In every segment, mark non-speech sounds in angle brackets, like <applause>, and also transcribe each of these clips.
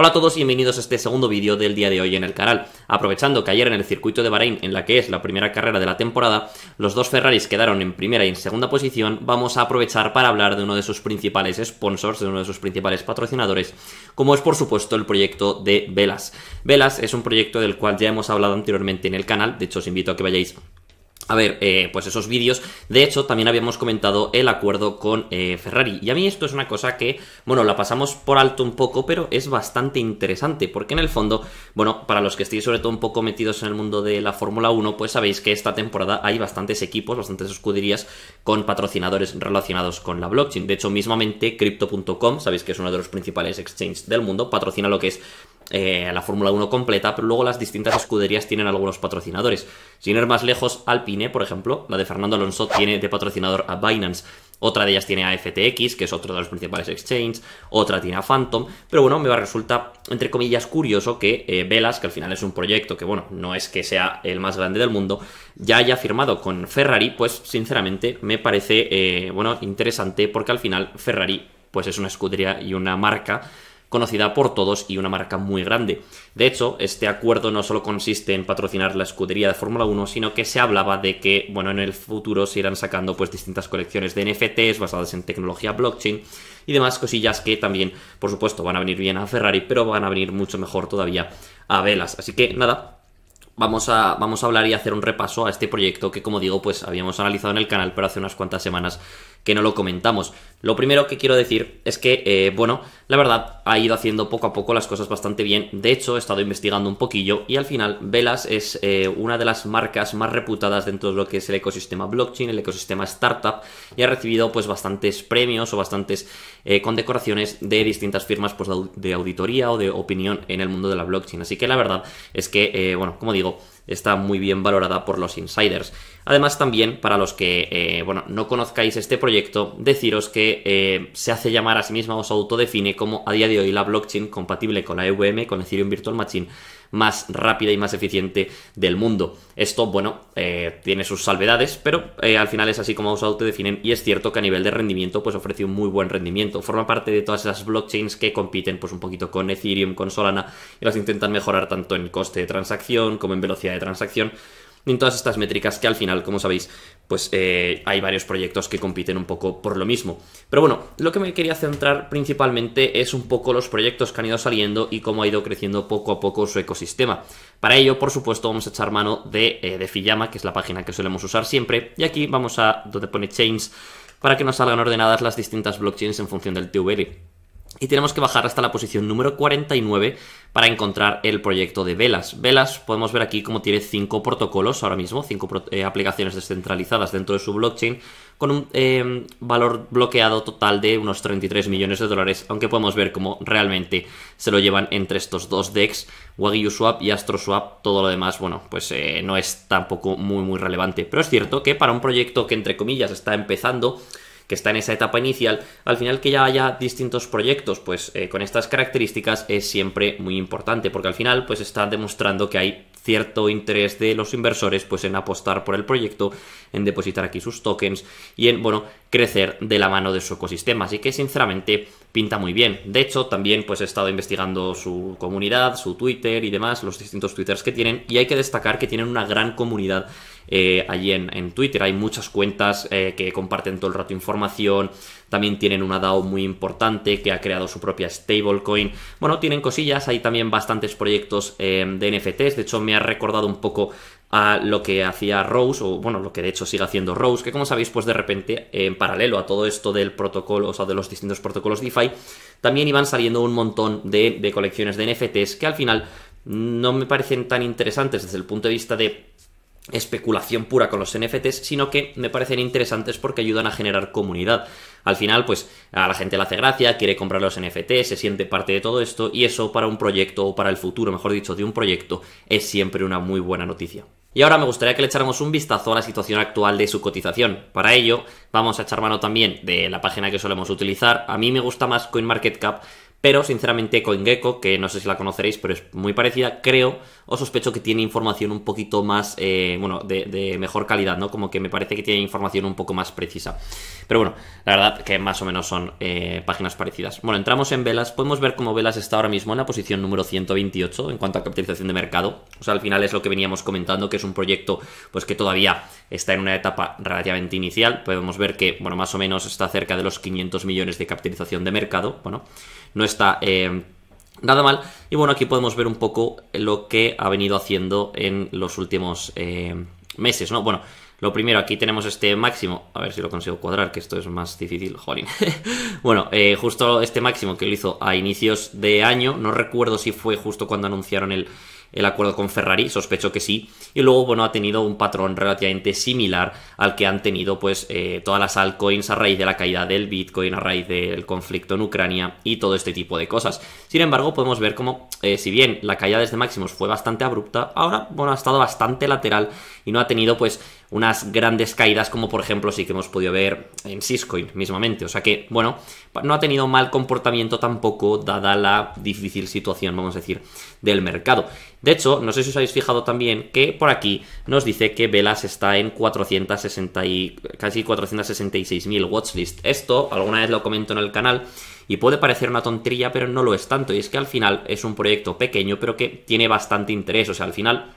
Hola a todos y bienvenidos a este segundo vídeo del día de hoy en el canal. Aprovechando que ayer en el circuito de Bahrein, en la que es la primera carrera de la temporada, los dos Ferraris quedaron en primera y en segunda posición, vamos a aprovechar para hablar de uno de sus principales sponsors, de uno de sus principales patrocinadores, como es por supuesto el proyecto de Velas. Velas es un proyecto del cual ya hemos hablado anteriormente en el canal, de hecho os invito a que vayáis a ver, eh, pues esos vídeos. De hecho, también habíamos comentado el acuerdo con eh, Ferrari. Y a mí esto es una cosa que, bueno, la pasamos por alto un poco, pero es bastante interesante. Porque en el fondo, bueno, para los que estéis sobre todo un poco metidos en el mundo de la Fórmula 1, pues sabéis que esta temporada hay bastantes equipos, bastantes escuderías con patrocinadores relacionados con la blockchain. De hecho, mismamente, crypto.com, sabéis que es uno de los principales exchanges del mundo, patrocina lo que es eh, la Fórmula 1 completa, pero luego las distintas escuderías tienen algunos patrocinadores. Sin ir más lejos, Alpine, por ejemplo, la de Fernando Alonso, tiene de patrocinador a Binance. Otra de ellas tiene a FTX, que es otro de los principales exchanges. Otra tiene a Phantom. Pero bueno, me va a resulta, entre comillas, curioso que eh, Velas, que al final es un proyecto que, bueno, no es que sea el más grande del mundo, ya haya firmado con Ferrari. Pues, sinceramente, me parece, eh, bueno, interesante porque al final Ferrari, pues es una escudería y una marca conocida por todos y una marca muy grande. De hecho, este acuerdo no solo consiste en patrocinar la escudería de Fórmula 1, sino que se hablaba de que, bueno, en el futuro se irán sacando pues distintas colecciones de NFTs basadas en tecnología blockchain y demás cosillas que también, por supuesto, van a venir bien a Ferrari, pero van a venir mucho mejor todavía a Velas. Así que nada, Vamos a, vamos a, hablar y hacer un repaso a este proyecto que, como digo, pues habíamos analizado en el canal, pero hace unas cuantas semanas que no lo comentamos. Lo primero que quiero decir es que, eh, bueno, la verdad ha ido haciendo poco a poco las cosas bastante bien. De hecho, he estado investigando un poquillo y al final Velas es eh, una de las marcas más reputadas dentro de lo que es el ecosistema blockchain, el ecosistema startup y ha recibido pues bastantes premios o bastantes eh, condecoraciones de distintas firmas pues, de auditoría o de opinión en el mundo de la blockchain. Así que la verdad es que, bueno, como digo, está muy bien valorada por los insiders. Además, también, para los que eh, bueno, no conozcáis este proyecto, deciros que eh, se hace llamar a sí misma os autodefine como a día de hoy la blockchain compatible con la EVM, con Ethereum Virtual Machine, más rápida y más eficiente del mundo. Esto, bueno, eh, tiene sus salvedades, pero al final es así como os autodefinen y es cierto que a nivel de rendimiento pues ofrece un muy buen rendimiento. Forma parte de todas esas blockchains que compiten pues un poquito con Ethereum, con Solana y las intentan mejorar tanto en coste de transacción como en velocidad de transacción en todas estas métricas que al final, como sabéis, pues eh, hay varios proyectos que compiten un poco por lo mismo. Pero bueno, lo que me quería centrar principalmente es un poco los proyectos que han ido saliendo y cómo ha ido creciendo poco a poco su ecosistema. Para ello, por supuesto, vamos a echar mano de, eh, de Fiyama, que es la página que solemos usar siempre, y aquí vamos a donde pone Chains para que nos salgan ordenadas las distintas blockchains en función del TVL. Y tenemos que bajar hasta la posición número 49 para encontrar el proyecto de Velas. Velas podemos ver aquí como tiene 5 protocolos ahora mismo, 5 eh, aplicaciones descentralizadas dentro de su blockchain, con un eh, valor bloqueado total de unos 33 millones de dólares, aunque podemos ver cómo realmente se lo llevan entre estos dos decks, Wagyu Swap y AstroSwap, todo lo demás, bueno, pues eh, no es tampoco muy muy relevante. Pero es cierto que para un proyecto que entre comillas está empezando, que está en esa etapa inicial, al final que ya haya distintos proyectos, pues eh, con estas características es siempre muy importante, porque al final pues está demostrando que hay cierto interés de los inversores pues en apostar por el proyecto, en depositar aquí sus tokens y en, bueno, crecer de la mano de su ecosistema. Así que sinceramente pinta muy bien. De hecho, también pues he estado investigando su comunidad, su Twitter y demás, los distintos Twitters que tienen y hay que destacar que tienen una gran comunidad eh, allí en, Twitter. Hay muchas cuentas eh, que comparten todo el rato información, también tienen una DAO muy importante que ha creado su propia stablecoin. Bueno, tienen cosillas, hay también bastantes proyectos eh, de NFTs, de hecho me ha recordado un poco a lo que hacía Rose, o bueno, lo que de hecho sigue haciendo Rose, que como sabéis, pues de repente, eh, en paralelo a todo esto del protocolo, o sea, de los distintos protocolos DeFi, también iban saliendo un montón de, de colecciones de NFTs que al final no me parecen tan interesantes desde el punto de vista de especulación pura con los NFTs, sino que me parecen interesantes porque ayudan a generar comunidad. Al final, pues a la gente le hace gracia, quiere comprar los NFTs, se siente parte de todo esto y eso para un proyecto o para el futuro, mejor dicho, de un proyecto, es siempre una muy buena noticia. Y ahora me gustaría que le echáramos un vistazo a la situación actual de su cotización. Para ello, vamos a echar mano también de la página que solemos utilizar. A mí me gusta más CoinMarketCap pero, sinceramente, CoinGecko, que no sé si la conoceréis, pero es muy parecida, creo o sospecho que tiene información un poquito más, eh, bueno, de, mejor calidad, ¿no? Como que me parece que tiene información un poco más precisa. Pero bueno, la verdad que más o menos son eh, páginas parecidas. Bueno, entramos en Velas. Podemos ver cómo Velas está ahora mismo en la posición número 128 en cuanto a capitalización de mercado. O sea, al final es lo que veníamos comentando, que es un proyecto pues que todavía está en una etapa relativamente inicial. Podemos ver que, bueno, más o menos está cerca de los 500 millones de capitalización de mercado. Bueno, no está em, nada mal. Y bueno, aquí podemos ver un poco lo que ha venido haciendo en los últimos em, meses, ¿no? Bueno, lo primero, aquí tenemos este máximo, a ver si lo consigo cuadrar, que esto es más difícil, jolín. <laughs> bueno, eh, justo este máximo que lo hizo a inicios de año, no recuerdo si fue justo cuando anunciaron el el acuerdo con Ferrari, sospecho que sí, y luego, bueno, ha tenido un patrón relativamente similar al que han tenido, pues, eh, todas las altcoins a raíz de la caída del Bitcoin, a raíz del conflicto en Ucrania y todo este tipo de cosas. Sin embargo, podemos ver como, eh, si bien la caída desde máximos fue bastante abrupta, ahora, bueno, ha estado bastante lateral y no ha tenido pues unas grandes caídas como por ejemplo sí que hemos podido ver en Syscoin mismamente. O sea que, bueno, no ha tenido mal comportamiento tampoco dada la difícil situación, vamos a decir, del mercado. De hecho, no sé si os habéis fijado también que por aquí nos dice que Velas está en 460 casi 466.000 watchlist. Esto alguna vez lo comento en el canal y puede parecer una tontería, pero no lo es tanto. Y es que al final es un proyecto pequeño, pero que tiene bastante interés. O sea, al final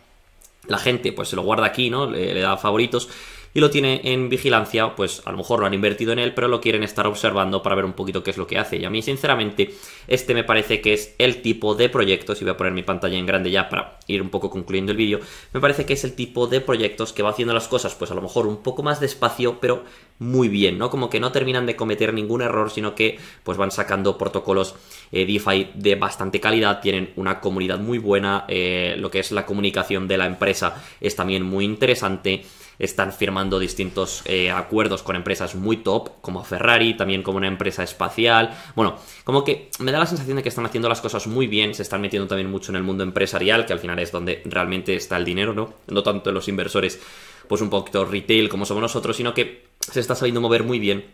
la gente pues se lo guarda aquí, ¿no? Le, le da favoritos y lo tiene en vigilancia, pues a lo mejor lo han invertido en él, pero lo quieren estar observando para ver un poquito qué es lo que hace. Y a mí, sinceramente, este me parece que es el tipo de proyectos, y voy a poner mi pantalla en grande ya para ir un poco concluyendo el vídeo, me parece que es el tipo de proyectos que va haciendo las cosas, pues a lo mejor un poco más despacio, pero muy bien, ¿no? Como que no terminan de cometer ningún error, sino que pues van sacando protocolos eh, DeFi de bastante calidad, tienen una comunidad muy buena, eh, lo que es la comunicación de la empresa es también muy interesante están firmando distintos eh, acuerdos con empresas muy top, como Ferrari, también como una empresa espacial. Bueno, como que me da la sensación de que están haciendo las cosas muy bien, se están metiendo también mucho en el mundo empresarial, que al final es donde realmente está el dinero, ¿no? No tanto en los inversores, pues un poquito retail como somos nosotros, sino que se está sabiendo mover muy bien.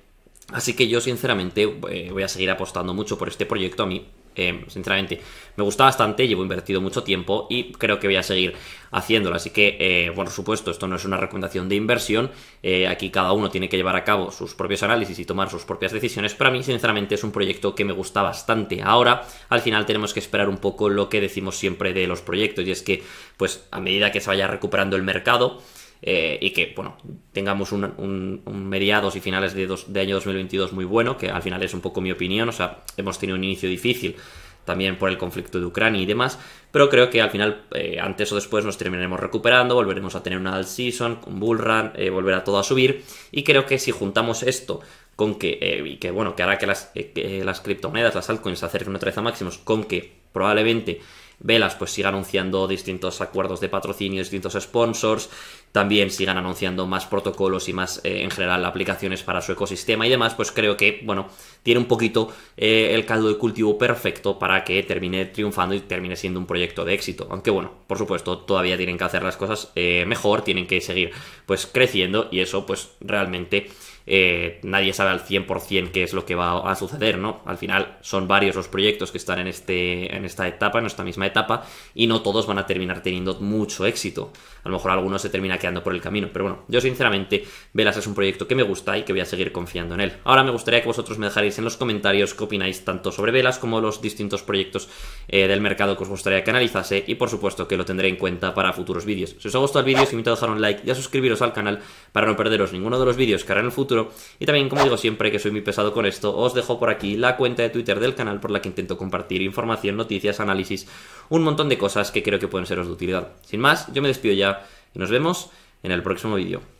Así que yo sinceramente eh, voy a seguir apostando mucho por este proyecto. A mí Em, sinceramente, me gusta bastante, llevo invertido mucho tiempo y creo que voy a seguir haciéndolo. Así que, eh, por supuesto, esto no es una recomendación de inversión. Eh, aquí cada uno tiene que llevar a cabo sus propios análisis y tomar sus propias decisiones. Para mí, sinceramente, es un proyecto que me gusta bastante. Ahora, al final, tenemos que esperar un poco lo que decimos siempre de los proyectos y es que, pues, a medida que se vaya recuperando el mercado, eh, y que, bueno, tengamos un, mediados y finales de, de año 2022 muy bueno, que al final es un poco mi opinión, o sea, hemos tenido un inicio difícil también por el conflicto de Ucrania y demás, pero creo que al final, eh, antes o después, nos terminaremos recuperando, volveremos a tener una all season, con bull run, eh, volverá todo a subir, y creo que si juntamos esto con que, y que bueno, que hará que las, las criptomonedas, las altcoins, se acerquen otra vez a máximos, con que probablemente Velas pues siga anunciando distintos acuerdos de patrocinio, distintos sponsors, también sigan anunciando más protocolos y más eh, en general aplicaciones para su ecosistema y demás, pues creo que, bueno, tiene un poquito eh, el caldo de cultivo perfecto para que termine triunfando y termine siendo un proyecto de éxito. Aunque bueno, por supuesto, todavía tienen que hacer las cosas eh, mejor, tienen que seguir pues creciendo y eso pues realmente... nadie sabe al 100% qué es lo que va a suceder, ¿no? Al final son varios los proyectos que están en este, esta etapa, en esta misma etapa, y no todos van a terminar teniendo mucho éxito. A lo mejor alguno se termina quedando por el camino, pero bueno, yo sinceramente, Velas es un proyecto que me gusta y que voy a seguir confiando en él. Ahora me gustaría que vosotros me dejaréis en los comentarios qué opináis tanto sobre Velas como los distintos proyectos eh, del mercado que os gustaría que analizase, y por supuesto que lo tendré en cuenta para futuros vídeos. Si os ha gustado el vídeo, os invito a dejar un like y a suscribiros al canal para no perderos ninguno de los vídeos que haré en el futuro. Y también, como digo siempre, que soy muy pesado con esto, os dejo por aquí la cuenta de Twitter del canal por la que intento compartir información, noticias, análisis, un montón de cosas que creo que pueden seros de utilidad. Sin más, yo me despido ya y nos vemos en el próximo vídeo.